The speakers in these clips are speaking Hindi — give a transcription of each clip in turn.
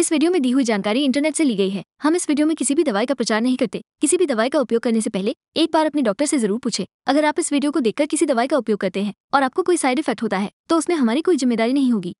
इस वीडियो में दी हुई जानकारी इंटरनेट से ली गई है हम इस वीडियो में किसी भी दवाई का प्रचार नहीं करते किसी भी दवाई का उपयोग करने से पहले एक बार अपने डॉक्टर से जरूर पूछे अगर आप इस वीडियो को देखकर किसी दवाई का उपयोग करते हैं और आपको कोई साइड इफेक्ट होता है तो उसमें हमारी कोई जिम्मेदारी नहीं होगी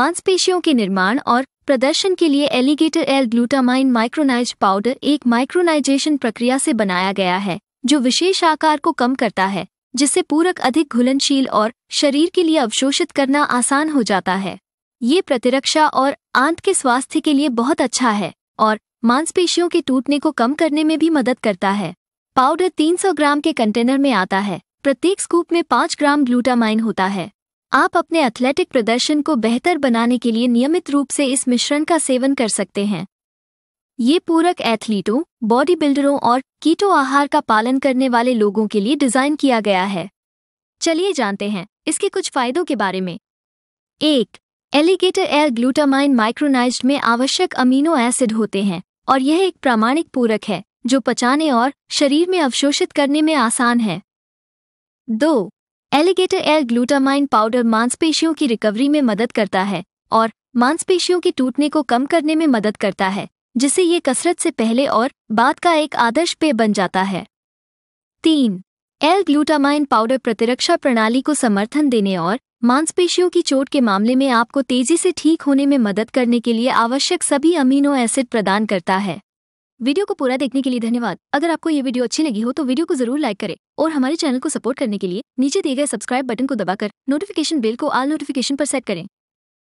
मांसपेशियों के निर्माण और प्रदर्शन के लिए alligator L glutamine micronised powder एक माइक्रोनाइजेशन प्रक्रिया से बनाया गया है जो विशेष आकार को कम करता है जिससे पूरक अधिक घुलनशील और शरीर के लिए अवशोषित करना आसान हो जाता है ये प्रतिरक्षा और आंत के स्वास्थ्य के लिए बहुत अच्छा है और मांसपेशियों के टूटने को कम करने में भी मदद करता है पाउडर 300 ग्राम के कंटेनर में आता है प्रत्येक स्कूप में 5 ग्राम ग्लूटामाइन होता है आप अपने एथलेटिक प्रदर्शन को बेहतर बनाने के लिए नियमित रूप से इस मिश्रण का सेवन कर सकते हैं ये पूरक एथलीटों बॉडी बिल्डरों और कीटो आहार का पालन करने वाले लोगों के लिए डिज़ाइन किया गया है चलिए जानते हैं इसके कुछ फायदों के बारे में एक एलिगेटर एयर ग्लूटामाइन माइक्रोनाइज्ड में आवश्यक अमीनो एसिड होते हैं और यह एक प्रामाणिक पूरक है जो पचाने और शरीर में अवशोषित करने में आसान है दो एलिगेटर एयर ग्लूटामाइन पाउडर मांसपेशियों की रिकवरी में मदद करता है और मांसपेशियों के टूटने को कम करने में मदद करता है जिसे ये कसरत से पहले और बाद का एक आदर्श पेय बन जाता है तीन एल ग्लूटामाइन पाउडर प्रतिरक्षा प्रणाली को समर्थन देने और मांसपेशियों की चोट के मामले में आपको तेजी से ठीक होने में मदद करने के लिए आवश्यक सभी अमीनो एसिड प्रदान करता है वीडियो को पूरा देखने के लिए धन्यवाद अगर आपको ये वीडियो अच्छी लगी हो तो वीडियो को जरूर लाइक करें और हमारे चैनल को सपोर्ट करने के लिए नीचे दिए गए सब्सक्राइब बटन को दबाकर नोटिफिकेशन बिल को आल नोटिफिकेशन पर सेट करें